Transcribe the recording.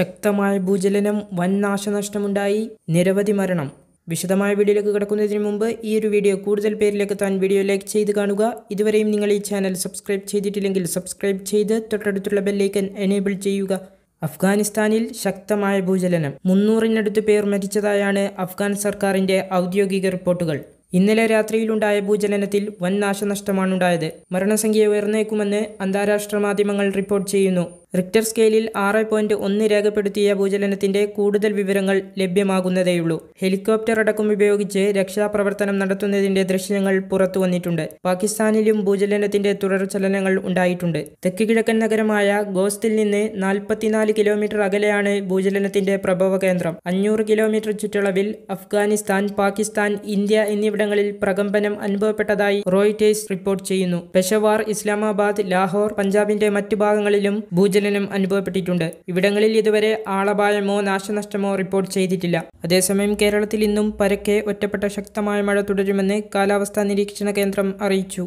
ശക്തമായ ഭൂചലനം വൻ നാശനഷ്ടമുണ്ടായി നിരവധി മരണം വിശദമായ വീഡിയോയിലേക്ക് കിടക്കുന്നതിന് മുമ്പ് ഈ ഒരു വീഡിയോ കൂടുതൽ പേരിലേക്ക് താൻ വീഡിയോ ലൈക്ക് ചെയ്ത് കാണുക ഇതുവരെയും നിങ്ങൾ ഈ ചാനൽ സബ്സ്ക്രൈബ് ചെയ്തിട്ടില്ലെങ്കിൽ സബ്സ്ക്രൈബ് ചെയ്ത് തൊട്ടടുത്തുള്ള ബെല്ലേക്കൻ എനേബിൾ ചെയ്യുക അഫ്ഗാനിസ്ഥാനിൽ ശക്തമായ ഭൂചലനം മുന്നൂറിനടുത്ത് പേർ മരിച്ചതായാണ് അഫ്ഗാൻ സർക്കാരിന്റെ ഔദ്യോഗിക റിപ്പോർട്ടുകൾ ഇന്നലെ രാത്രിയിലുണ്ടായ ഭൂചലനത്തിൽ വൻ നാശനഷ്ടമാണുണ്ടായത് മരണസംഖ്യ ഉയർന്നേക്കുമെന്ന് അന്താരാഷ്ട്ര മാധ്യമങ്ങൾ റിപ്പോർട്ട് ചെയ്യുന്നു റിക്ടർ സ്കെയിലിൽ ആറ് പോയിന്റ് ഒന്ന് രേഖപ്പെടുത്തിയ ഭൂചലനത്തിന്റെ കൂടുതൽ വിവരങ്ങൾ ലഭ്യമാകുന്നതേയുള്ളൂ ഹെലികോപ്റ്റർ അടക്കം ഉപയോഗിച്ച് രക്ഷാപ്രവർത്തനം നടത്തുന്നതിന്റെ ദൃശ്യങ്ങൾ പുറത്തു വന്നിട്ടുണ്ട് പാകിസ്ഥാനിലും ഭൂചലനത്തിന്റെ തുടർചലനങ്ങൾ ഉണ്ടായിട്ടുണ്ട് തെക്ക് കിഴക്കൻ നഗരമായ ഗോസ്തിൽ നിന്ന് നാൽപ്പത്തിനാല് കിലോമീറ്റർ അകലെയാണ് ഭൂചലനത്തിന്റെ പ്രഭവ കേന്ദ്രം അഞ്ഞൂറ് കിലോമീറ്റർ ചുറ്റളവിൽ അഫ്ഗാനിസ്ഥാൻ പാകിസ്ഥാൻ ഇന്ത്യ എന്നിവിടങ്ങളിൽ പ്രകമ്പനം അനുഭവപ്പെട്ടതായി റോയിറ്റേഴ്സ് റിപ്പോർട്ട് ചെയ്യുന്നു പെഷവാർ ഇസ്ലാമാബാദ് ലാഹോർ പഞ്ചാബിന്റെ മറ്റു ഭാഗങ്ങളിലും ഭൂചലനം ഭൂചലനം അനുഭവപ്പെട്ടിട്ടുണ്ട് ഇവിടങ്ങളിൽ ഇതുവരെ ആളപായമോ നാശനഷ്ടമോ റിപ്പോർട്ട് ചെയ്തിട്ടില്ല അതേസമയം കേരളത്തിൽ ഇന്നും പരക്കെ ഒറ്റപ്പെട്ട ശക്തമായ മഴ തുടരുമെന്ന് കാലാവസ്ഥാ നിരീക്ഷണ കേന്ദ്രം അറിയിച്ചു